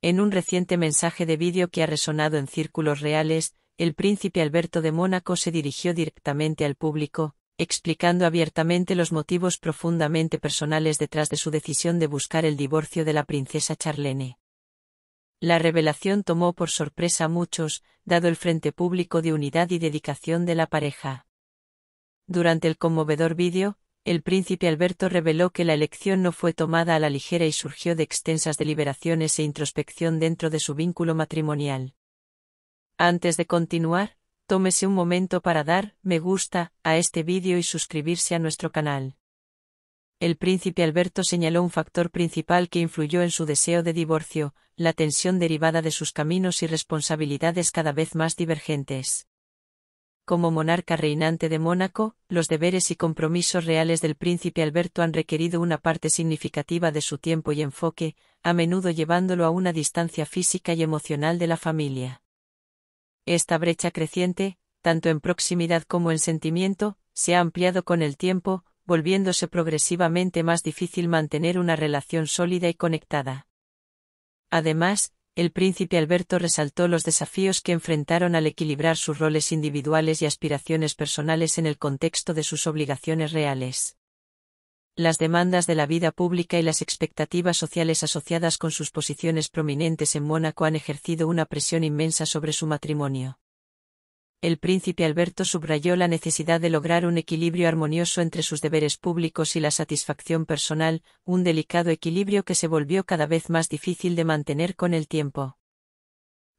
En un reciente mensaje de vídeo que ha resonado en círculos reales, el príncipe Alberto de Mónaco se dirigió directamente al público, explicando abiertamente los motivos profundamente personales detrás de su decisión de buscar el divorcio de la princesa Charlene. La revelación tomó por sorpresa a muchos, dado el frente público de unidad y dedicación de la pareja. Durante el conmovedor vídeo, el príncipe Alberto reveló que la elección no fue tomada a la ligera y surgió de extensas deliberaciones e introspección dentro de su vínculo matrimonial. Antes de continuar, tómese un momento para dar me gusta a este vídeo y suscribirse a nuestro canal. El príncipe Alberto señaló un factor principal que influyó en su deseo de divorcio, la tensión derivada de sus caminos y responsabilidades cada vez más divergentes como monarca reinante de Mónaco, los deberes y compromisos reales del príncipe Alberto han requerido una parte significativa de su tiempo y enfoque, a menudo llevándolo a una distancia física y emocional de la familia. Esta brecha creciente, tanto en proximidad como en sentimiento, se ha ampliado con el tiempo, volviéndose progresivamente más difícil mantener una relación sólida y conectada. Además, el príncipe Alberto resaltó los desafíos que enfrentaron al equilibrar sus roles individuales y aspiraciones personales en el contexto de sus obligaciones reales. Las demandas de la vida pública y las expectativas sociales asociadas con sus posiciones prominentes en Mónaco han ejercido una presión inmensa sobre su matrimonio el príncipe Alberto subrayó la necesidad de lograr un equilibrio armonioso entre sus deberes públicos y la satisfacción personal, un delicado equilibrio que se volvió cada vez más difícil de mantener con el tiempo.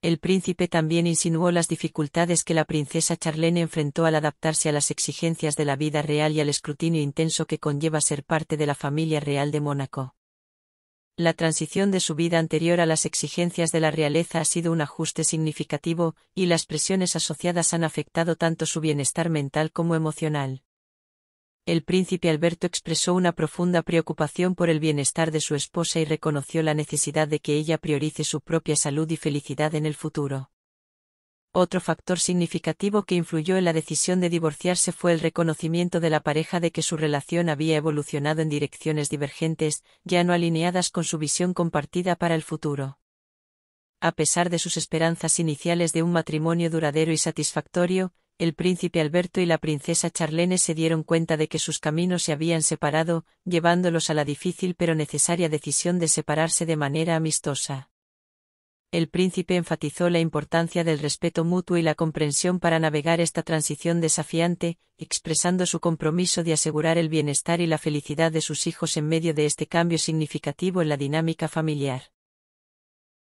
El príncipe también insinuó las dificultades que la princesa Charlene enfrentó al adaptarse a las exigencias de la vida real y al escrutinio intenso que conlleva ser parte de la familia real de Mónaco la transición de su vida anterior a las exigencias de la realeza ha sido un ajuste significativo, y las presiones asociadas han afectado tanto su bienestar mental como emocional. El príncipe Alberto expresó una profunda preocupación por el bienestar de su esposa y reconoció la necesidad de que ella priorice su propia salud y felicidad en el futuro. Otro factor significativo que influyó en la decisión de divorciarse fue el reconocimiento de la pareja de que su relación había evolucionado en direcciones divergentes, ya no alineadas con su visión compartida para el futuro. A pesar de sus esperanzas iniciales de un matrimonio duradero y satisfactorio, el príncipe Alberto y la princesa Charlene se dieron cuenta de que sus caminos se habían separado, llevándolos a la difícil pero necesaria decisión de separarse de manera amistosa el príncipe enfatizó la importancia del respeto mutuo y la comprensión para navegar esta transición desafiante, expresando su compromiso de asegurar el bienestar y la felicidad de sus hijos en medio de este cambio significativo en la dinámica familiar.